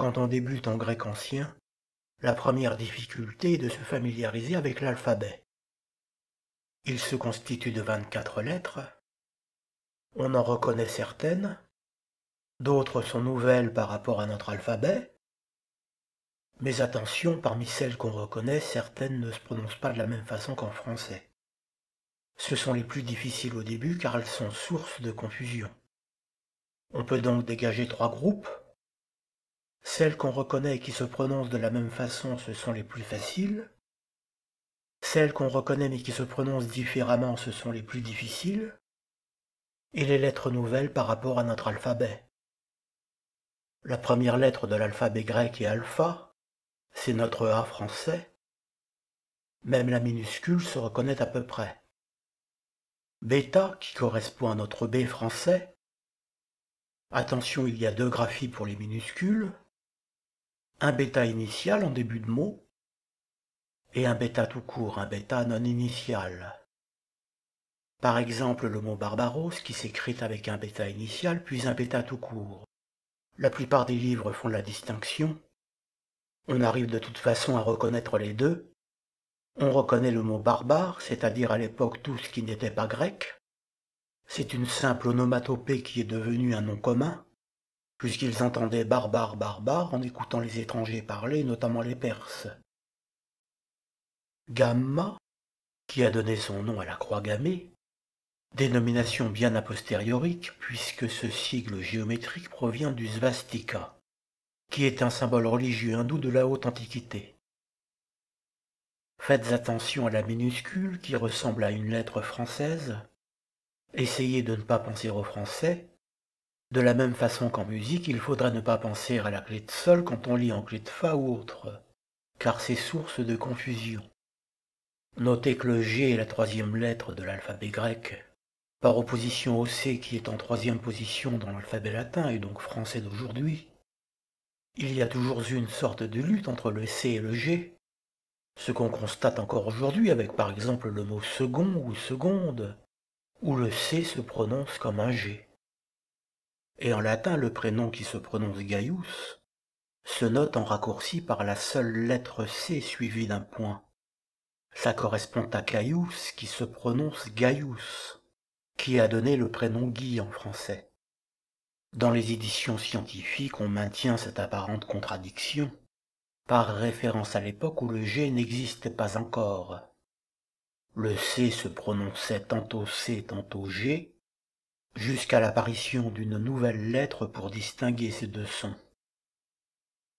Quand on débute en grec ancien, la première difficulté est de se familiariser avec l'alphabet. Il se constitue de 24 lettres. On en reconnaît certaines, d'autres sont nouvelles par rapport à notre alphabet. Mais attention, parmi celles qu'on reconnaît, certaines ne se prononcent pas de la même façon qu'en français. Ce sont les plus difficiles au début car elles sont source de confusion. On peut donc dégager trois groupes celles qu'on reconnaît et qui se prononcent de la même façon, ce sont les plus faciles. Celles qu'on reconnaît mais qui se prononcent différemment, ce sont les plus difficiles. Et les lettres nouvelles par rapport à notre alphabet. La première lettre de l'alphabet grec est alpha, c'est notre A français. Même la minuscule se reconnaît à peu près. Bêta, qui correspond à notre B français. Attention, il y a deux graphies pour les minuscules un bêta initial en début de mot et un bêta tout court, un bêta non initial. Par exemple, le mot barbaros qui s'écrit avec un bêta initial puis un bêta tout court. La plupart des livres font la distinction. On arrive de toute façon à reconnaître les deux. On reconnaît le mot barbare, c'est-à-dire à, à l'époque tout ce qui n'était pas grec. C'est une simple onomatopée qui est devenue un nom commun puisqu'ils entendaient barbare, barbare » en écoutant les étrangers parler, notamment les Perses. Gamma, qui a donné son nom à la croix gammée, dénomination bien a posteriori, puisque ce sigle géométrique provient du svastika, qui est un symbole religieux hindou de la haute antiquité. Faites attention à la minuscule qui ressemble à une lettre française. Essayez de ne pas penser aux Français, de la même façon qu'en musique, il faudrait ne pas penser à la clé de sol quand on lit en clé de fa ou autre, car c'est source de confusion. Notez que le G est la troisième lettre de l'alphabet grec, par opposition au C qui est en troisième position dans l'alphabet latin et donc français d'aujourd'hui. Il y a toujours une sorte de lutte entre le C et le G, ce qu'on constate encore aujourd'hui avec par exemple le mot second ou seconde, où le C se prononce comme un G et en latin le prénom qui se prononce Gaius se note en raccourci par la seule lettre C suivie d'un point. Ça correspond à Caius qui se prononce Gaius, qui a donné le prénom Guy en français. Dans les éditions scientifiques, on maintient cette apparente contradiction, par référence à l'époque où le G n'existait pas encore. Le C se prononçait tantôt C, tantôt G, jusqu'à l'apparition d'une nouvelle lettre pour distinguer ces deux sons.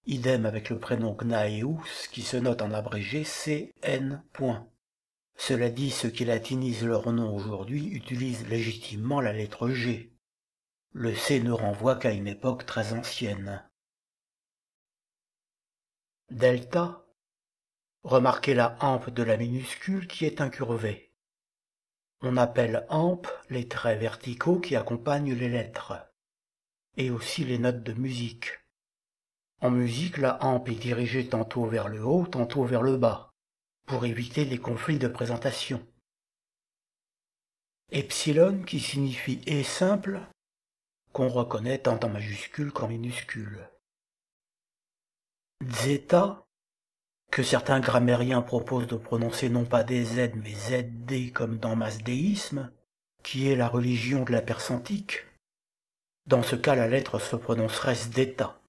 Idem avec le prénom Gnaeus qui se note en abrégé CN. Cela dit, ceux qui latinisent leur nom aujourd'hui utilisent légitimement la lettre G. Le C ne renvoie qu'à une époque très ancienne. Delta. Remarquez la hampe de la minuscule qui est incurvée. On appelle amp les traits verticaux qui accompagnent les lettres, et aussi les notes de musique. En musique, la amp est dirigée tantôt vers le haut, tantôt vers le bas, pour éviter les conflits de présentation. Epsilon, qui signifie et simple, qu'on reconnaît tant en majuscule qu'en minuscule. Zeta, que certains grammairiens proposent de prononcer non pas des z mais ZD comme dans masdéisme, qui est la religion de la Perse antique. Dans ce cas, la lettre se prononcerait Zdeta.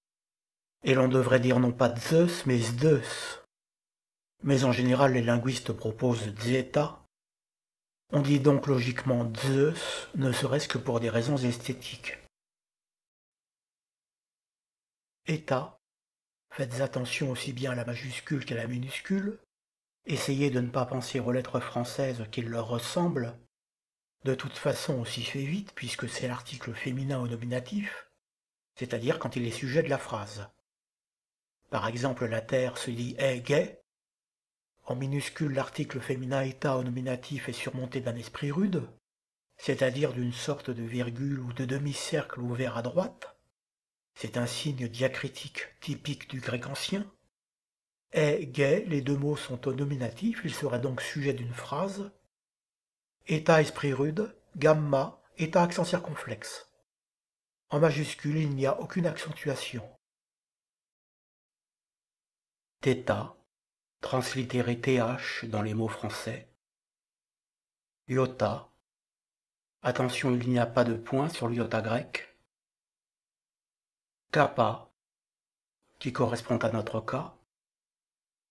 Et l'on devrait dire non pas Zeus mais Zeus. Mais en général, les linguistes proposent Zeta. On dit donc logiquement Zeus, ne serait-ce que pour des raisons esthétiques. État Faites attention aussi bien à la majuscule qu'à la minuscule. Essayez de ne pas penser aux lettres françaises qu'il leur ressemblent. De toute façon, aussi fait vite, puisque c'est l'article féminin au nominatif, c'est-à-dire quand il est sujet de la phrase. Par exemple, la terre se dit est gay. En minuscule, l'article féminin état au nominatif est surmonté d'un esprit rude, c'est-à-dire d'une sorte de virgule ou de demi-cercle ouvert à droite. C'est un signe diacritique typique du grec ancien. Est, gay, les deux mots sont au nominatif, il sera donc sujet d'une phrase. État esprit rude, gamma, état accent circonflexe. En majuscule, il n'y a aucune accentuation. Theta, translittéré TH dans les mots français. Iota, attention, il n'y a pas de point sur l'iota grec kappa, qui correspond à notre K.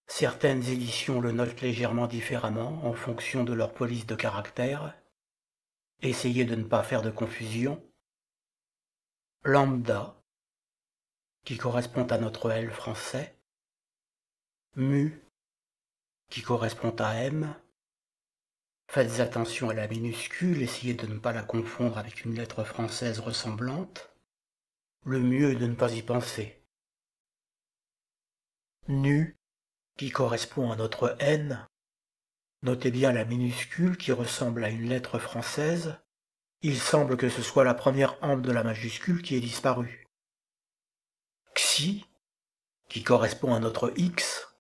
Certaines éditions le notent légèrement différemment en fonction de leur police de caractère. Essayez de ne pas faire de confusion. Lambda, qui correspond à notre L français. Mu, qui correspond à M. Faites attention à la minuscule, essayez de ne pas la confondre avec une lettre française ressemblante le mieux est de ne pas y penser. Nu, qui correspond à notre N, notez bien la minuscule qui ressemble à une lettre française, il semble que ce soit la première hampe de la majuscule qui est disparue. Xi, qui correspond à notre X,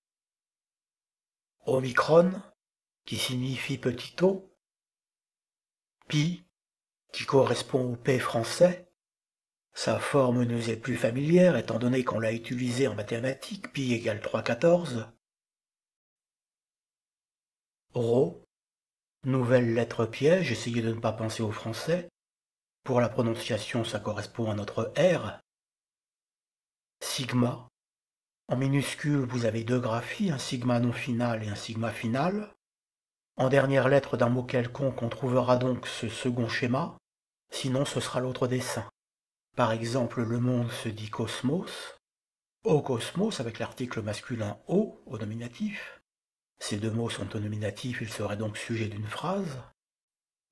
Omicron, qui signifie petit o, Pi, qui correspond au P français, sa forme nous est plus familière étant donné qu'on l'a utilisée en mathématiques, pi égale 3,14. Rho, nouvelle lettre piège, essayez de ne pas penser au français. Pour la prononciation, ça correspond à notre R. Sigma, en minuscule, vous avez deux graphies, un sigma non final et un sigma final. En dernière lettre d'un mot quelconque, on trouvera donc ce second schéma, sinon ce sera l'autre dessin. Par exemple, le monde se dit cosmos, au cosmos avec l'article masculin o au nominatif. Ces deux mots sont au nominatif, ils seraient donc sujets d'une phrase.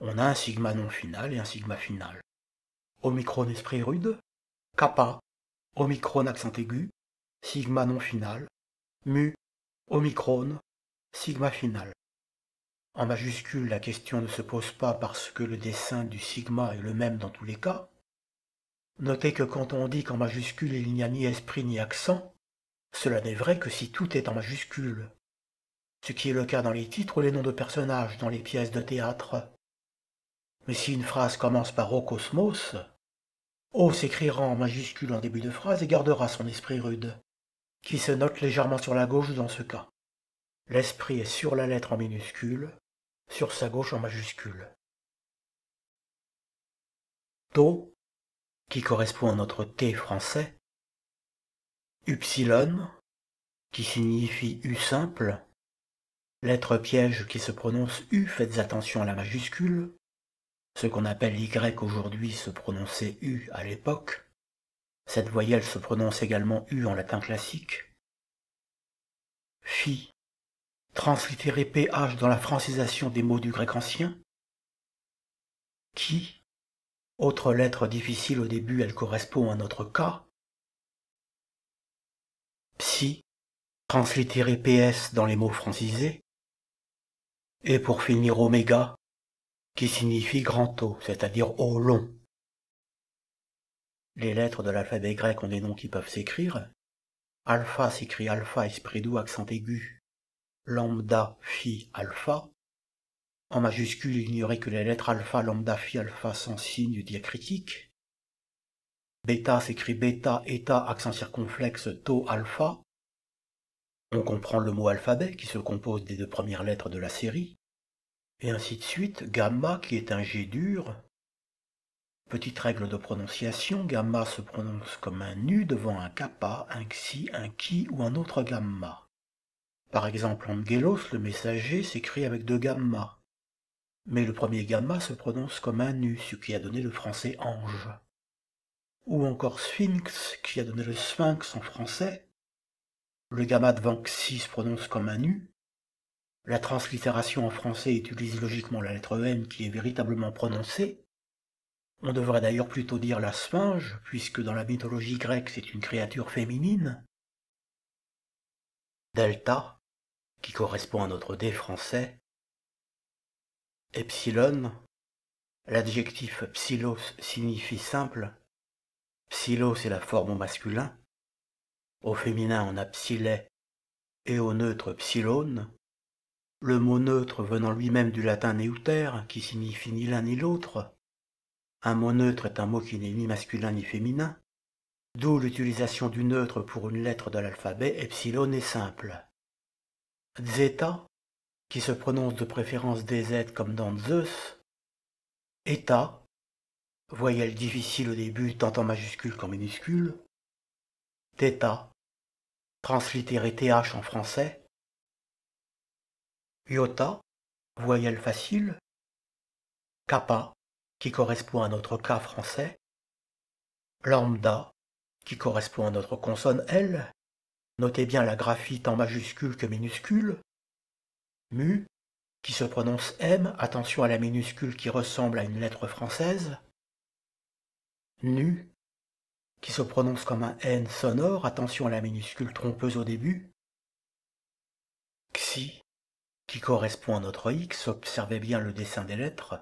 On a un sigma non final et un sigma final. Omicron esprit rude, kappa, omicron accent aigu, sigma non final, mu, omicron, sigma final. En majuscule, la question ne se pose pas parce que le dessin du sigma est le même dans tous les cas, Notez que quand on dit qu'en majuscule il n'y a ni esprit ni accent, cela n'est vrai que si tout est en majuscule, ce qui est le cas dans les titres ou les noms de personnages dans les pièces de théâtre. Mais si une phrase commence par Au cosmos, O s'écrira en majuscule en début de phrase et gardera son esprit rude, qui se note légèrement sur la gauche dans ce cas. L'esprit est sur la lettre en minuscule, sur sa gauche en majuscule qui correspond à notre T français, upsilon, qui signifie U simple, lettre piège qui se prononce U, faites attention à la majuscule, ce qu'on appelle Y aujourd'hui se prononçait U à l'époque, cette voyelle se prononce également U en latin classique, phi, translittéré PH dans la francisation des mots du grec ancien, qui, autre lettre difficile au début, elle correspond à notre cas. Psy, translittéré PS dans les mots francisés. Et pour finir, oméga, qui signifie grand O, c'est-à-dire O long. Les lettres de l'alphabet grec ont des noms qui peuvent s'écrire. Alpha s'écrit alpha, esprit doux, accent aigu. Lambda, phi, alpha. En majuscule, il n'y aurait que les lettres alpha, lambda, phi, alpha sans signe diacritique. Bêta s'écrit bêta, eta, accent circonflexe, tau, alpha. On comprend le mot alphabet qui se compose des deux premières lettres de la série. Et ainsi de suite, gamma qui est un G dur. Petite règle de prononciation, gamma se prononce comme un nu devant un kappa, un xi, un ki ou un autre gamma. Par exemple, en Gélos, le messager, s'écrit avec deux Gamma mais le premier gamma se prononce comme un nu, ce qui a donné le français ange. Ou encore sphinx, qui a donné le sphinx en français. Le gamma de xi se prononce comme un nu. La translittération en français utilise logiquement la lettre M qui est véritablement prononcée. On devrait d'ailleurs plutôt dire la sphinge, puisque dans la mythologie grecque c'est une créature féminine. Delta, qui correspond à notre D français, Epsilon, l'adjectif psilos signifie simple. Psilos est la forme au masculin. Au féminin, on a psyllé et au neutre psilone. Le mot neutre venant lui-même du latin neuter, qui signifie ni l'un ni l'autre. Un mot neutre est un mot qui n'est ni masculin ni féminin, d'où l'utilisation du neutre pour une lettre de l'alphabet epsilon est simple. Zeta, qui se prononce de préférence DZ comme dans Zeus, ETA, voyelle difficile au début tant en majuscule qu'en minuscule, theta, translittéré th en français, iota, voyelle facile, kappa, qui correspond à notre k français, lambda, qui correspond à notre consonne L, notez bien la graphite en majuscule que minuscule, mu, qui se prononce m, attention à la minuscule qui ressemble à une lettre française, nu, qui se prononce comme un n sonore, attention à la minuscule trompeuse au début, xi, qui correspond à notre x, observez bien le dessin des lettres,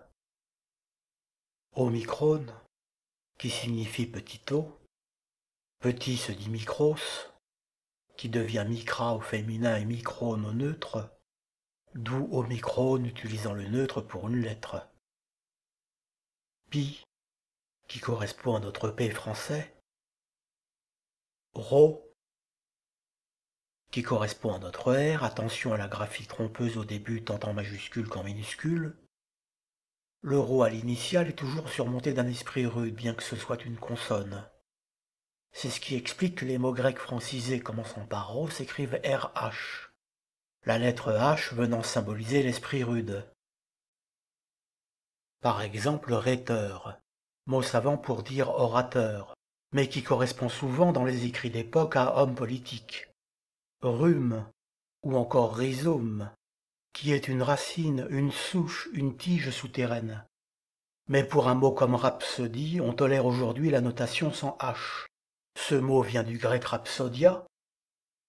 Omicrone, qui signifie petit o, petit se dit micros, qui devient micra au féminin et microne au neutre, d'où Omicron utilisant le neutre pour une lettre. Pi, qui correspond à notre P français. Rho, qui correspond à notre R, attention à la graphie trompeuse au début tant en majuscule qu'en minuscule. Le rho à l'initiale est toujours surmonté d'un esprit rude, bien que ce soit une consonne. C'est ce qui explique que les mots grecs francisés commençant par rho s'écrivent RH la lettre H venant symboliser l'esprit rude. Par exemple, rhéteur, mot savant pour dire orateur, mais qui correspond souvent dans les écrits d'époque à homme politique. Rhume, ou encore rhizome, qui est une racine, une souche, une tige souterraine. Mais pour un mot comme rhapsodie, on tolère aujourd'hui la notation sans H. Ce mot vient du grec rhapsodia,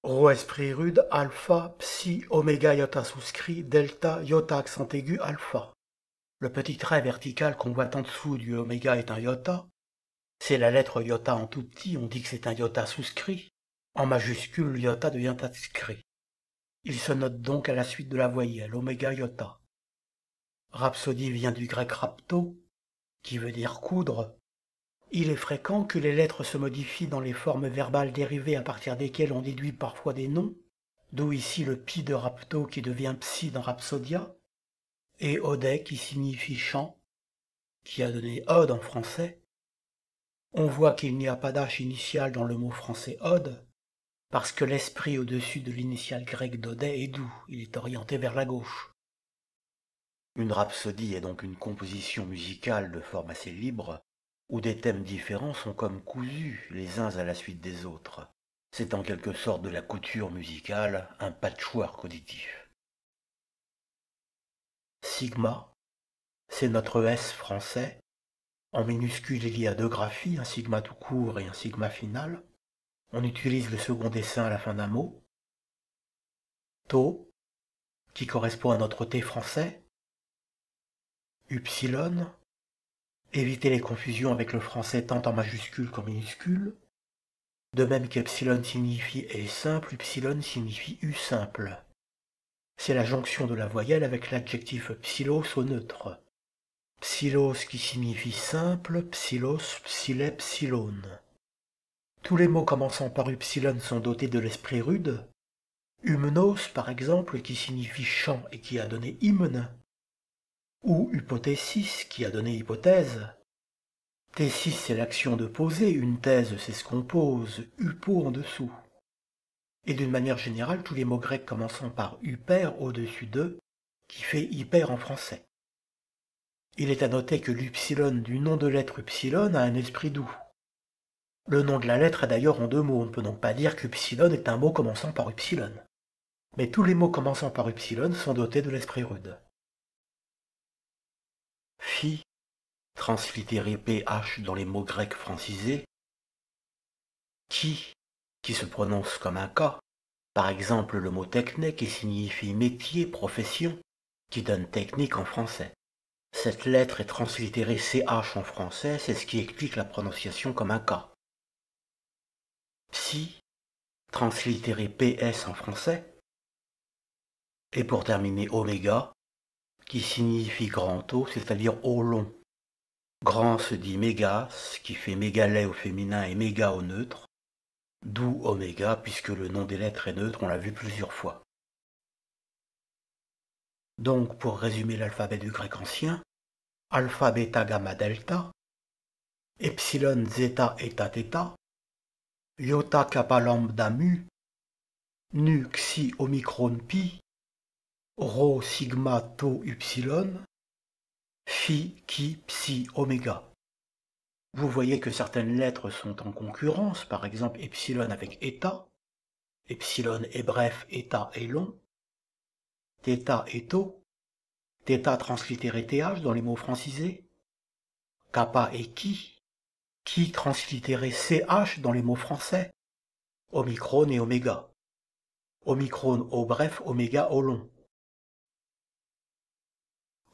Rho esprit rude, alpha, psi, oméga iota souscrit, delta, iota accent aigu, alpha. Le petit trait vertical qu'on voit en dessous du oméga est un iota. C'est la lettre iota en tout petit, on dit que c'est un iota souscrit. En majuscule, iota devient inscrit. Il se note donc à la suite de la voyelle, oméga iota. Rhapsodie vient du grec rapto, qui veut dire coudre, il est fréquent que les lettres se modifient dans les formes verbales dérivées à partir desquelles on déduit parfois des noms, d'où ici le pi de rapto qui devient psi dans rhapsodia, et odet qui signifie chant, qui a donné ode en français. On voit qu'il n'y a pas d'h initial dans le mot français ode, parce que l'esprit au-dessus de l'initiale grecque d'odet est doux, il est orienté vers la gauche. Une rhapsodie est donc une composition musicale de forme assez libre, où des thèmes différents sont comme cousus les uns à la suite des autres. C'est en quelque sorte de la couture musicale, un patchwork auditif. Sigma, c'est notre S français. En minuscule, il y a deux graphies, un sigma tout court et un sigma final. On utilise le second dessin à la fin d'un mot. Tau, qui correspond à notre T français. Upsilon, Évitez les confusions avec le français tant en majuscule qu'en minuscule. De même qu'epsilon signifie est simple, upsilon signifie U simple. C'est la jonction de la voyelle avec l'adjectif psilos au neutre. Psilos qui signifie simple, psilos, psilepsilon. Tous les mots commençant par upsilon sont dotés de l'esprit rude. Humnos, par exemple, qui signifie chant et qui a donné hymne, ou hypothesis qui a donné hypothèse. Thésis, c'est l'action de poser, une thèse, c'est ce qu'on pose, hypo en dessous. Et d'une manière générale, tous les mots grecs commençant par hyper au-dessus de, qui fait hyper en français. Il est à noter que l'upsilon du nom de lettre upsilon a un esprit doux. Le nom de la lettre est d'ailleurs en deux mots, on ne peut donc pas dire qu'upsilon est un mot commençant par upsilon. Mais tous les mots commençant par upsilon sont dotés de l'esprit rude phi, translittéré ph dans les mots grecs francisés, qui, qui se prononce comme un K, par exemple le mot techné qui signifie métier, profession, qui donne technique en français. Cette lettre est translittérée CH en français, c'est ce qui explique la prononciation comme un K. PSI, translittéré PS en français. Et pour terminer, oméga, qui signifie grand O, c'est-à-dire au long. Grand se dit mégas », qui fait mégalet au féminin et méga au neutre, d'où oméga, puisque le nom des lettres est neutre, on l'a vu plusieurs fois. Donc, pour résumer l'alphabet du grec ancien, alpha, beta, gamma, delta, epsilon, zeta, eta, theta, iota, kappa, lambda, mu, nu, xi, omicron, pi, Rho, sigma tau y, phi Chi, psi oméga. Vous voyez que certaines lettres sont en concurrence, par exemple epsilon avec eta, epsilon est bref, eta est long, Theta est tau, Theta translittéré th dans les mots francisés, kappa et qui, qui translittéré ch dans les mots français, omicron et oméga, omicron au bref, oméga au long.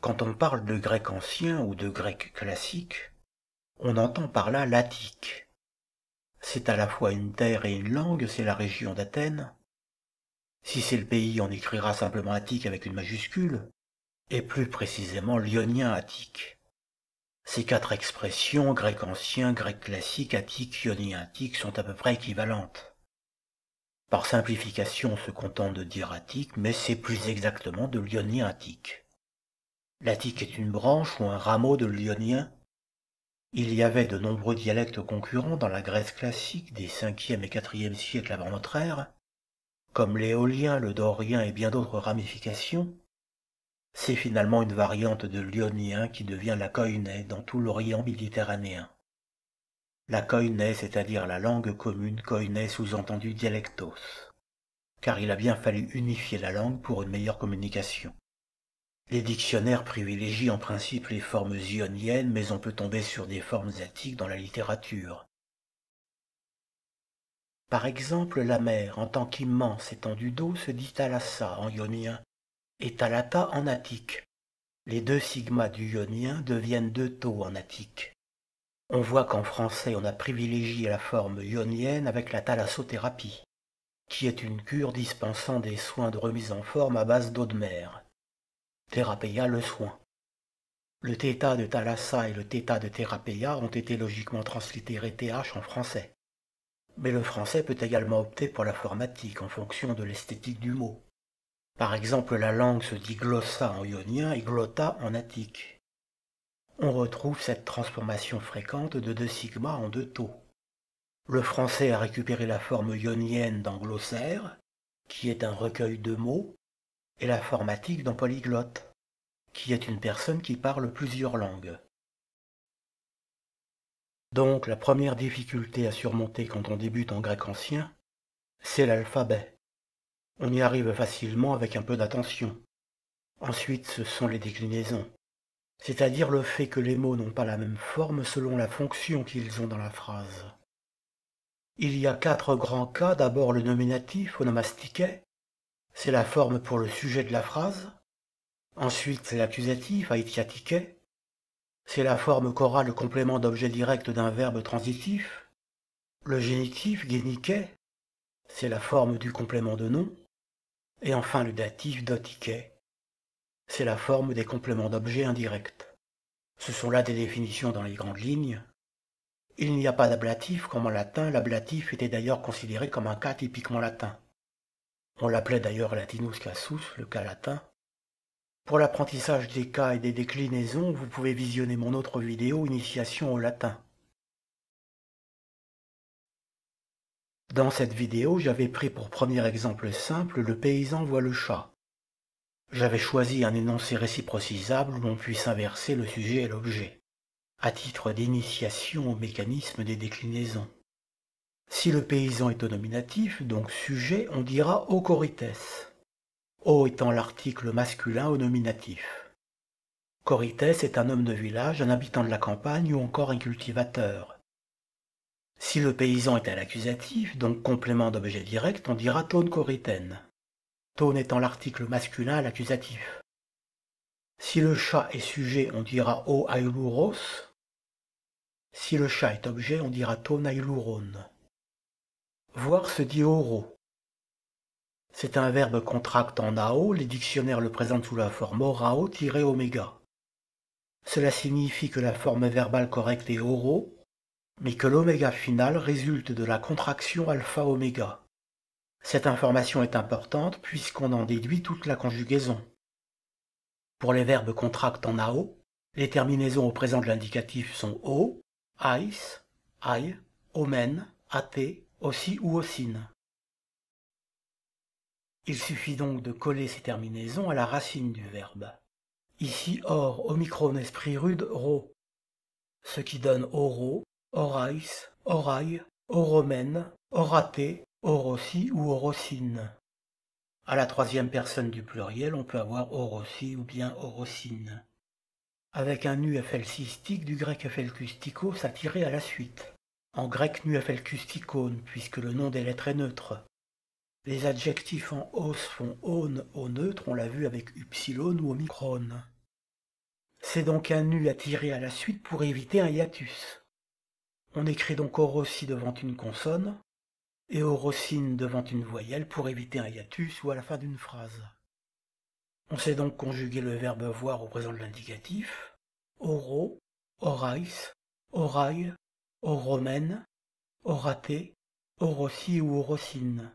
Quand on parle de grec ancien ou de grec classique, on entend par là l'attique. C'est à la fois une terre et une langue, c'est la région d'Athènes. Si c'est le pays, on écrira simplement attique avec une majuscule, et plus précisément l'ionien attique. Ces quatre expressions, grec ancien, grec classique, attique, ionien attique, sont à peu près équivalentes. Par simplification, on se contente de dire attique, mais c'est plus exactement de l'ionien attique. L'attique est une branche ou un rameau de l'ionien. Il y avait de nombreux dialectes concurrents dans la Grèce classique des 5e et 4e siècles avant notre ère, comme l'éolien, le dorien et bien d'autres ramifications. C'est finalement une variante de l'ionien qui devient la koiné dans tout l'Orient méditerranéen. La koiné, c'est-à-dire la langue commune koiné sous-entendu dialectos, car il a bien fallu unifier la langue pour une meilleure communication. Les dictionnaires privilégient en principe les formes ioniennes, mais on peut tomber sur des formes attiques dans la littérature. Par exemple, la mer, en tant qu'immense étendue d'eau, se dit Thalassa en ionien et Talata en attique. Les deux sigmas du ionien deviennent deux taux en attique. On voit qu'en français, on a privilégié la forme ionienne avec la thalassothérapie, qui est une cure dispensant des soins de remise en forme à base d'eau de mer. Thérapeia le soin. Le θ de Thalassa et le θ de therapeia ont été logiquement translittérés TH en français. Mais le français peut également opter pour la formatique en fonction de l'esthétique du mot. Par exemple, la langue se dit glossa en ionien et glotta en attique. On retrouve cette transformation fréquente de deux sigma en deux taux. Le français a récupéré la forme ionienne dans glossaire, qui est un recueil de mots, et la formatique dans polyglotte, qui est une personne qui parle plusieurs langues. Donc la première difficulté à surmonter quand on débute en grec ancien, c'est l'alphabet. On y arrive facilement avec un peu d'attention. Ensuite, ce sont les déclinaisons, c'est-à-dire le fait que les mots n'ont pas la même forme selon la fonction qu'ils ont dans la phrase. Il y a quatre grands cas, d'abord le nominatif, onomastiquet, c'est la forme pour le sujet de la phrase. Ensuite, c'est l'accusatif, aïtiatike. C'est la forme qu'aura le complément d'objet direct d'un verbe transitif. Le génitif, genike. C'est la forme du complément de nom. Et enfin, le datif, dotike. C'est la forme des compléments d'objet indirects. Ce sont là des définitions dans les grandes lignes. Il n'y a pas d'ablatif comme en latin, l'ablatif était d'ailleurs considéré comme un cas typiquement latin on l'appelait d'ailleurs latinus casus, le cas latin. Pour l'apprentissage des cas et des déclinaisons, vous pouvez visionner mon autre vidéo Initiation au latin. Dans cette vidéo, j'avais pris pour premier exemple simple le paysan voit le chat. J'avais choisi un énoncé réciprocisable où l'on puisse inverser le sujet et l'objet, à titre d'initiation au mécanisme des déclinaisons. Si le paysan est au nominatif, donc sujet, on dira corites »,« O étant l'article masculin au nominatif. Corites est un homme de village, un habitant de la campagne ou encore un cultivateur. Si le paysan est à l'accusatif, donc complément d'objet direct, on dira ton coriten. ton » étant l'article masculin à l'accusatif. Si le chat est sujet, on dira o ailouros », Si le chat est objet, on dira ton ailouron ». Voir se dit oro. C'est un verbe contracte en ao, les dictionnaires le présentent sous la forme orao-oméga. Cela signifie que la forme verbale correcte est oro, mais que l'oméga final résulte de la contraction alpha-oméga. Cette information est importante puisqu'on en déduit toute la conjugaison. Pour les verbes contractes en ao, les terminaisons au présent de l'indicatif sont o, ice, I, omen, AT aussi ou Il suffit donc de coller ces terminaisons à la racine du verbe. Ici or, omicron, esprit rude, ro, ce qui donne oro, orais, orai, oromène, oraté, orossi ou orossine. À la troisième personne du pluriel, on peut avoir orossi ou bien orosine. Avec un nu fl du grec felcustico s'attirer à la suite en grec nu custicone, puisque le nom des lettres est neutre. Les adjectifs en os font on au neutre, on l'a vu avec upsilon ou omicron. C'est donc un nu tirer à la suite pour éviter un hiatus. On écrit donc orossi devant une consonne et orocine devant une voyelle pour éviter un hiatus ou à la fin d'une phrase. On sait donc conjuguer le verbe voir au présent de l'indicatif, oro, orais, oraille, aux romaines, aux ou Orosine.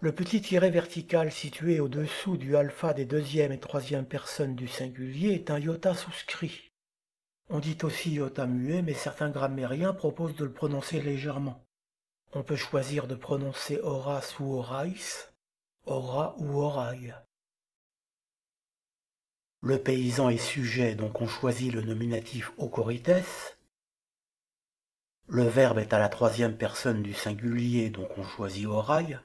Le petit tiret vertical situé au-dessous du alpha des deuxième et troisième personnes du singulier est un iota souscrit. On dit aussi iota muet, mais certains grammairiens proposent de le prononcer légèrement. On peut choisir de prononcer Horace ou orais, Ora ou orai. Le paysan est sujet, donc on choisit le nominatif ocorites, le verbe est à la troisième personne du singulier, donc on choisit orail.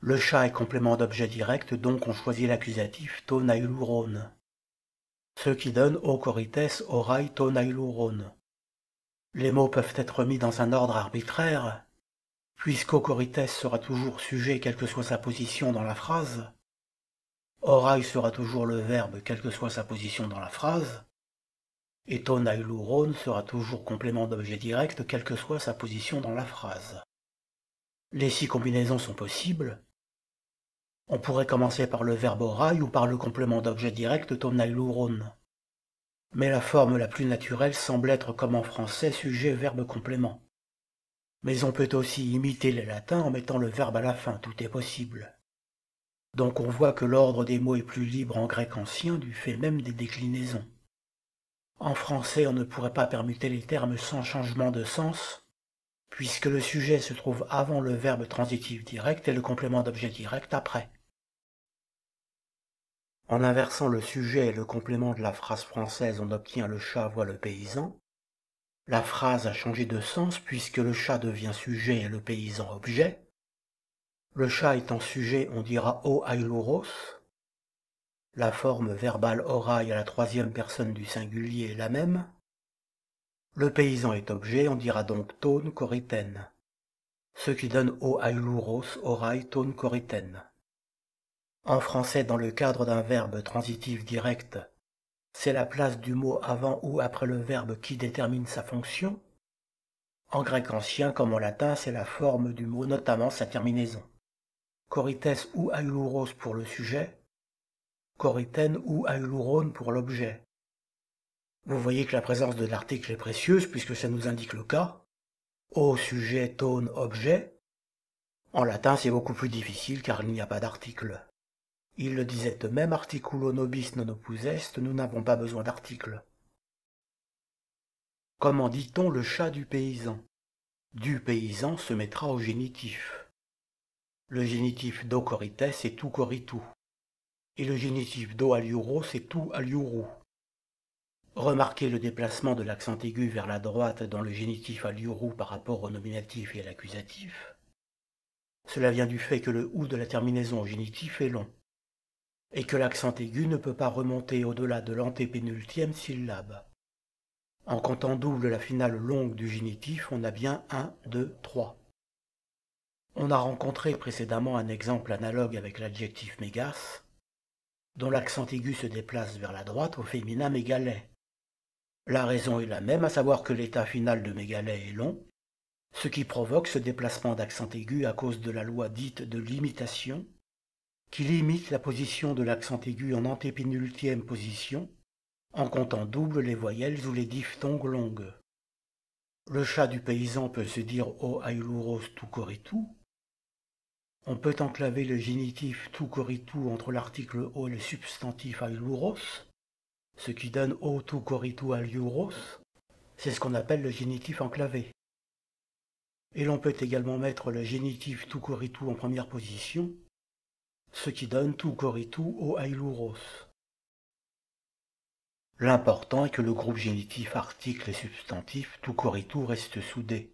Le chat est complément d'objet direct, donc on choisit l'accusatif tonailuron. Ce qui donne ocorites orai tonailuron. Les mots peuvent être mis dans un ordre arbitraire, puisqu'ocorites sera toujours sujet quelle que soit sa position dans la phrase, oraille sera toujours le verbe quelle que soit sa position dans la phrase, et tonailuron sera toujours complément d'objet direct, quelle que soit sa position dans la phrase. Les six combinaisons sont possibles. On pourrait commencer par le verbe orail ou par le complément d'objet direct tonailuron. Mais la forme la plus naturelle semble être comme en français sujet-verbe-complément. Mais on peut aussi imiter les latins en mettant le verbe à la fin, tout est possible. Donc on voit que l'ordre des mots est plus libre en grec ancien du fait même des déclinaisons. En français, on ne pourrait pas permuter les termes sans changement de sens, puisque le sujet se trouve avant le verbe transitif direct et le complément d'objet direct après. En inversant le sujet et le complément de la phrase française, on obtient le chat voit le paysan. La phrase a changé de sens puisque le chat devient sujet et le paysan objet. Le chat étant sujet, on dira o ailuros, la forme verbale orale à la troisième personne du singulier est la même. Le paysan est objet, on dira donc tone coriten, ce qui donne au auluros orai tone coriten. En français, dans le cadre d'un verbe transitif direct, c'est la place du mot avant ou après le verbe qui détermine sa fonction. En grec ancien comme en latin, c'est la forme du mot, notamment sa terminaison. Corites ou aulouros pour le sujet, « coriten » ou aulurone pour l'objet. Vous voyez que la présence de l'article est précieuse puisque ça nous indique le cas. Au sujet, tone, objet. En latin, c'est beaucoup plus difficile car il n'y a pas d'article. Il le disait de même, articulo nobis non opus est, nous n'avons pas besoin d'article. Comment dit-on le chat du paysan Du paysan se mettra au génitif. Le génitif do corites » est tout coritou et le génitif do aliuro, c'est tout aliuro. Remarquez le déplacement de l'accent aigu vers la droite dans le génitif aliuru par rapport au nominatif et à l'accusatif. Cela vient du fait que le ou de la terminaison au génitif est long, et que l'accent aigu ne peut pas remonter au-delà de l'antépénultième syllabe. En comptant double la finale longue du génitif, on a bien 1, 2, 3. On a rencontré précédemment un exemple analogue avec l'adjectif mégas, dont l'accent aigu se déplace vers la droite, au féminin mégalais. La raison est la même, à savoir que l'état final de mégalais est long, ce qui provoque ce déplacement d'accent aigu à cause de la loi dite de limitation, qui limite la position de l'accent aigu en antépénultième position, en comptant double les voyelles ou les diphtongues longues. Le chat du paysan peut se dire O oh, tu on peut enclaver le génitif tout coritou entre l'article o et le substantif alluros, ce qui donne o tout coritou alluros. C'est ce qu'on appelle le génitif enclavé. Et l'on peut également mettre le génitif tout coritou en première position, ce qui donne tout coritou au ailuros. L'important est que le groupe génitif article et substantif tout coritou reste soudé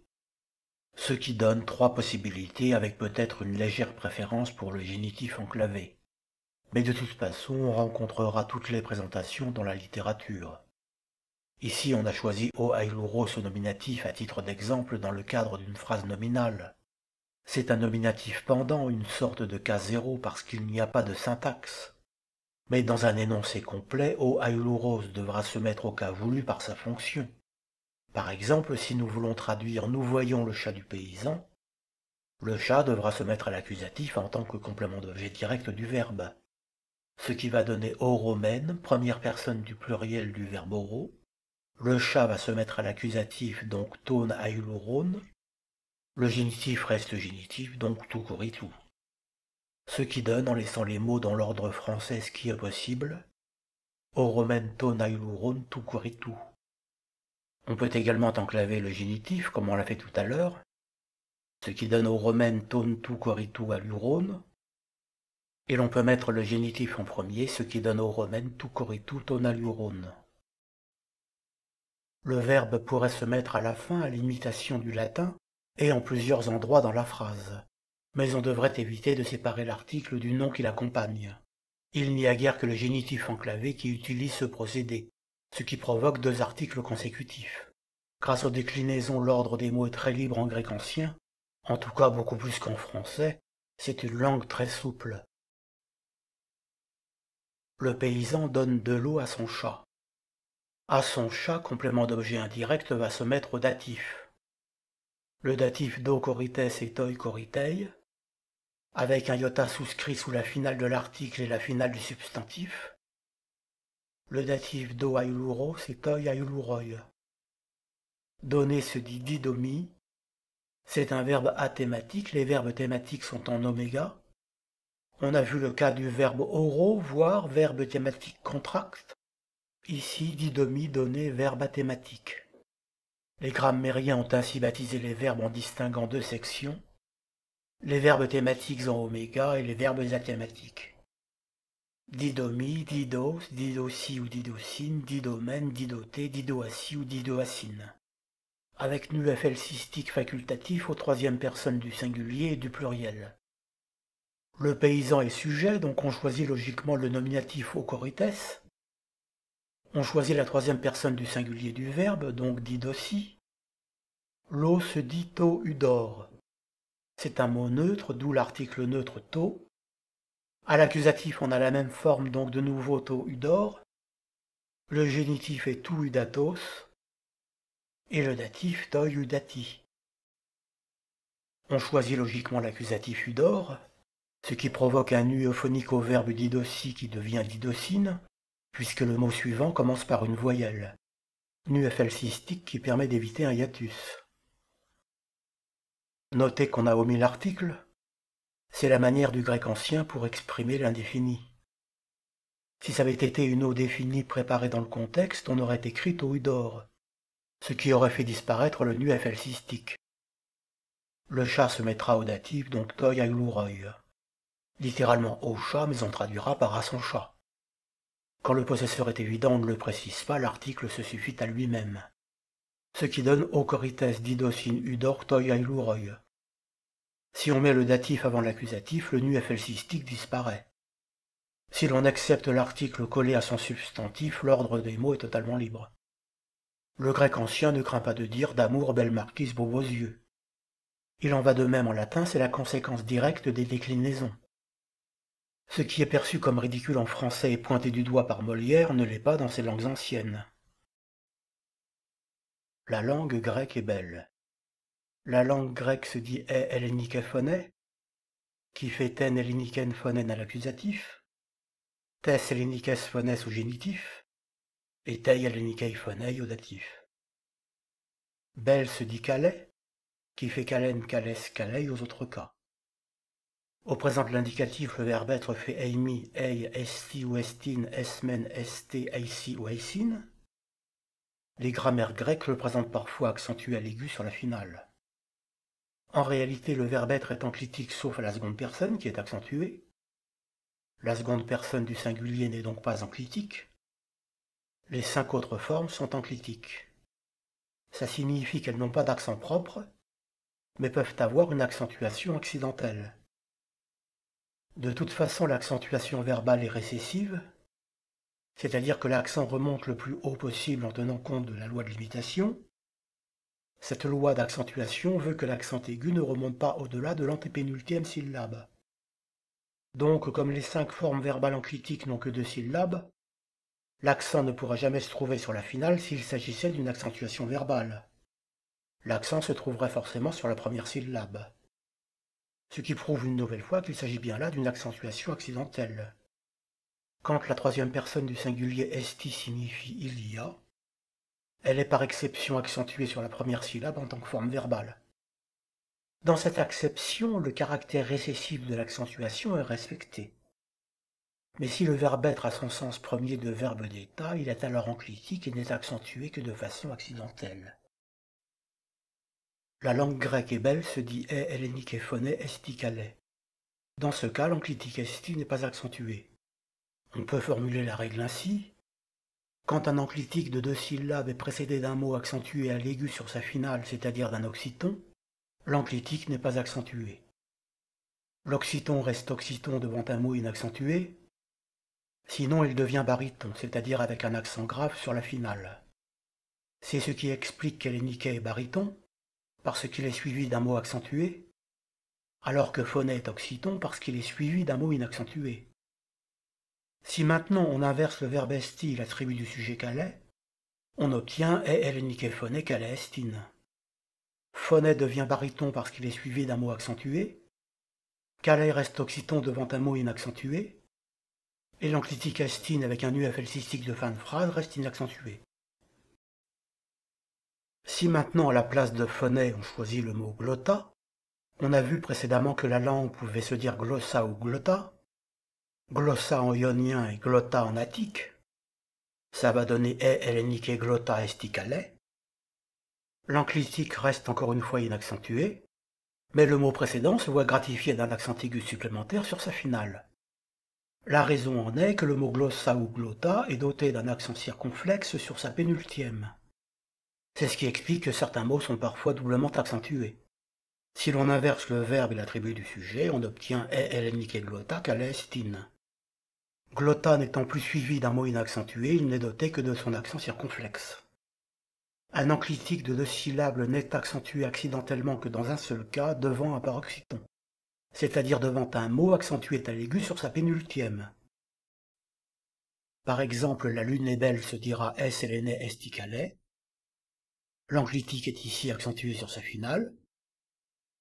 ce qui donne trois possibilités avec peut-être une légère préférence pour le génitif enclavé. Mais de toute façon, on rencontrera toutes les présentations dans la littérature. Ici, on a choisi o ailuros au nominatif à titre d'exemple dans le cadre d'une phrase nominale. C'est un nominatif pendant, une sorte de cas zéro parce qu'il n'y a pas de syntaxe. Mais dans un énoncé complet, o ailuros devra se mettre au cas voulu par sa fonction. Par exemple, si nous voulons traduire Nous voyons le chat du paysan, le chat devra se mettre à l'accusatif en tant que complément d'objet direct du verbe, ce qui va donner romaine », première personne du pluriel du verbe oro. Le chat va se mettre à l'accusatif, donc ton ailuron. Le génitif reste génitif, donc tout Ce qui donne, en laissant les mots dans l'ordre français ce qui est possible, romaine ton ailuron on peut également enclaver le génitif, comme on l'a fait tout à l'heure, ce qui donne au romaine tontu coritu alurone, et l'on peut mettre le génitif en premier, ce qui donne au romaine tu coritu alurone. Le verbe pourrait se mettre à la fin à l'imitation du latin et en plusieurs endroits dans la phrase, mais on devrait éviter de séparer l'article du nom qui l'accompagne. Il n'y a guère que le génitif enclavé qui utilise ce procédé, ce qui provoque deux articles consécutifs. Grâce aux déclinaisons, l'ordre des mots est très libre en grec ancien, en tout cas beaucoup plus qu'en français, c'est une langue très souple. Le paysan donne de l'eau à son chat. À son chat, complément d'objet indirect va se mettre au datif. Le datif do corites et toi coritei, avec un iota souscrit sous la finale de l'article et la finale du substantif, le datif do ayuluro, c'est oi ayuluroi. Donner se dit didomi. C'est un verbe athématique. Les verbes thématiques sont en oméga. On a vu le cas du verbe oro, voir, verbe thématique contract. Ici, didomi, donner, verbe athématique. Les grammairiens ont ainsi baptisé les verbes en distinguant deux sections, les verbes thématiques en oméga et les verbes athématiques didomi, didos, didosi ou didocine, didomène, didoté, didoassi ou didoacine. Avec nul cystique facultatif aux troisième personnes du singulier et du pluriel. Le paysan est sujet, donc on choisit logiquement le nominatif au corites. On choisit la troisième personne du singulier du verbe, donc didossi. L'eau se dit to udor. C'est un mot neutre, d'où l'article neutre to, à l'accusatif, on a la même forme donc de nouveau to udor. Le génitif est tu udatos. Et le datif to udati. On choisit logiquement l'accusatif udor, ce qui provoque un nu euphonique au verbe didossi qui devient didocine, puisque le mot suivant commence par une voyelle. Nu qui permet d'éviter un hiatus. Notez qu'on a omis l'article, c'est la manière du grec ancien pour exprimer l'indéfini. Si ça avait été une eau définie préparée dans le contexte, on aurait écrit au udor, ce qui aurait fait disparaître le nu cystique. Le chat se mettra au datif, donc toi Littéralement au chat, mais on traduira par à son chat. Quand le possesseur est évident, on ne le précise pas, l'article se suffit à lui-même. Ce qui donne au corites d'idocine udor toi si on met le datif avant l'accusatif, le nu aphelsistique disparaît. Si l'on accepte l'article collé à son substantif, l'ordre des mots est totalement libre. Le grec ancien ne craint pas de dire d'amour belle marquise beau vos yeux. Il en va de même en latin, c'est la conséquence directe des déclinaisons. Ce qui est perçu comme ridicule en français et pointé du doigt par Molière ne l'est pas dans ces langues anciennes. La langue grecque est belle. La langue grecque se dit e hellénique phoné, qui fait ten helléniken phonen à l'accusatif, tes hellénikes au génitif, et tei hellénikei au datif. Belle se dit calais, qui fait calen calès calei aux autres cas. Au présent de l'indicatif, le verbe être fait eimi, ei, esti ou estin, esmen, esti »« eisi » ou eisin ». Les grammaires grecques le présentent parfois accentué à l'aigu sur la finale. En réalité, le verbe être est enclitique sauf à la seconde personne qui est accentuée. La seconde personne du singulier n'est donc pas enclitique. Les cinq autres formes sont enclitiques. Ça signifie qu'elles n'ont pas d'accent propre, mais peuvent avoir une accentuation accidentelle. De toute façon, l'accentuation verbale est récessive, c'est-à-dire que l'accent remonte le plus haut possible en tenant compte de la loi de limitation, cette loi d'accentuation veut que l'accent aigu ne remonte pas au-delà de l'antépénultième syllabe. Donc, comme les cinq formes verbales en critique n'ont que deux syllabes, l'accent ne pourra jamais se trouver sur la finale s'il s'agissait d'une accentuation verbale. L'accent se trouverait forcément sur la première syllabe. Ce qui prouve une nouvelle fois qu'il s'agit bien là d'une accentuation accidentelle. Quand la troisième personne du singulier esti signifie il y a, elle est par exception accentuée sur la première syllabe en tant que forme verbale. Dans cette acception, le caractère récessif de l'accentuation est respecté. Mais si le verbe être a son sens premier de verbe d'état, il est alors enclitique et n'est accentué que de façon accidentelle. La langue grecque et belle se dit est hellénique et phoné Dans ce cas, l'enclitique esti n'est pas accentuée. On peut formuler la règle ainsi quand un enclitique de deux syllabes est précédé d'un mot accentué à l'aigu sur sa finale, c'est-à-dire d'un oxyton, l'enclitique n'est pas accentué. L'occitan reste oxyton devant un mot inaccentué, sinon il devient baryton, c'est-à-dire avec un accent grave sur la finale. C'est ce qui explique qu'elle est baryton, parce qu'il est suivi d'un mot accentué, alors que phonet est parce qu'il est suivi d'un mot inaccentué. Si maintenant on inverse le verbe esti, l'attribut du sujet calais, on obtient e nique phoné calais estine. Phoné devient baryton parce qu'il est suivi d'un mot accentué, calais reste occitan devant un mot inaccentué, et l'enclitique estine avec un UFL cystique de fin de phrase reste inaccentué. Si maintenant à la place de phoné on choisit le mot glotta, on a vu précédemment que la langue pouvait se dire glossa ou glotta, glossa en ionien et glotta en attique, ça va donner e hellénique glotta esticale. L'enclitique reste encore une fois inaccentué, mais le mot précédent se voit gratifié d'un accent aigu supplémentaire sur sa finale. La raison en est que le mot glossa ou glotta est doté d'un accent circonflexe sur sa pénultième. C'est ce qui explique que certains mots sont parfois doublement accentués. Si l'on inverse le verbe et l'attribut du sujet, on obtient e hellénique glotta e, Glotta n'étant plus suivi d'un mot inaccentué, il n'est doté que de son accent circonflexe. Un enclitique de deux syllabes n'est accentué accidentellement que dans un seul cas devant un paroxyton, c'est-à-dire devant un mot accentué à l'aigu sur sa pénultième. Par exemple, la lune est belle se dira S elene esticale. L'enclitique est ici accentué sur sa finale.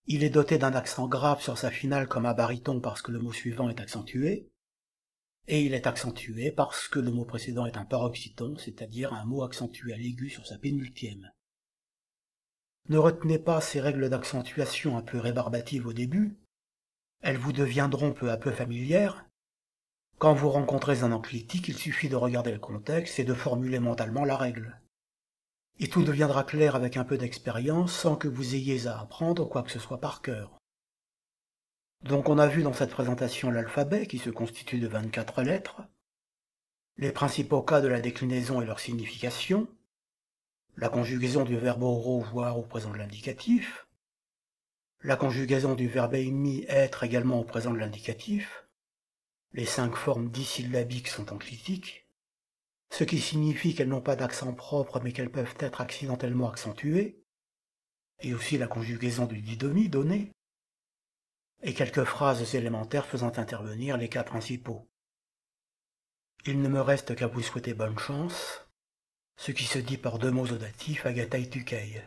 Il est doté d'un accent grave sur sa finale comme un baryton parce que le mot suivant est accentué. Et il est accentué parce que le mot précédent est un paroxyton, c'est-à-dire un mot accentué à l'aigu sur sa pénultième. Ne retenez pas ces règles d'accentuation un peu rébarbatives au début, elles vous deviendront peu à peu familières. Quand vous rencontrez un enclitique, il suffit de regarder le contexte et de formuler mentalement la règle. Et tout deviendra clair avec un peu d'expérience sans que vous ayez à apprendre quoi que ce soit par cœur. Donc on a vu dans cette présentation l'alphabet qui se constitue de 24 lettres, les principaux cas de la déclinaison et leur signification, la conjugaison du verbe au voir au présent de l'indicatif, la conjugaison du verbe émis être également au présent de l'indicatif, les cinq formes dissyllabiques sont en critique, ce qui signifie qu'elles n'ont pas d'accent propre mais qu'elles peuvent être accidentellement accentuées, et aussi la conjugaison du didomie donné, et quelques phrases élémentaires faisant intervenir les cas principaux. Il ne me reste qu'à vous souhaiter bonne chance, ce qui se dit par deux mots audatifs à Gataï Tukei.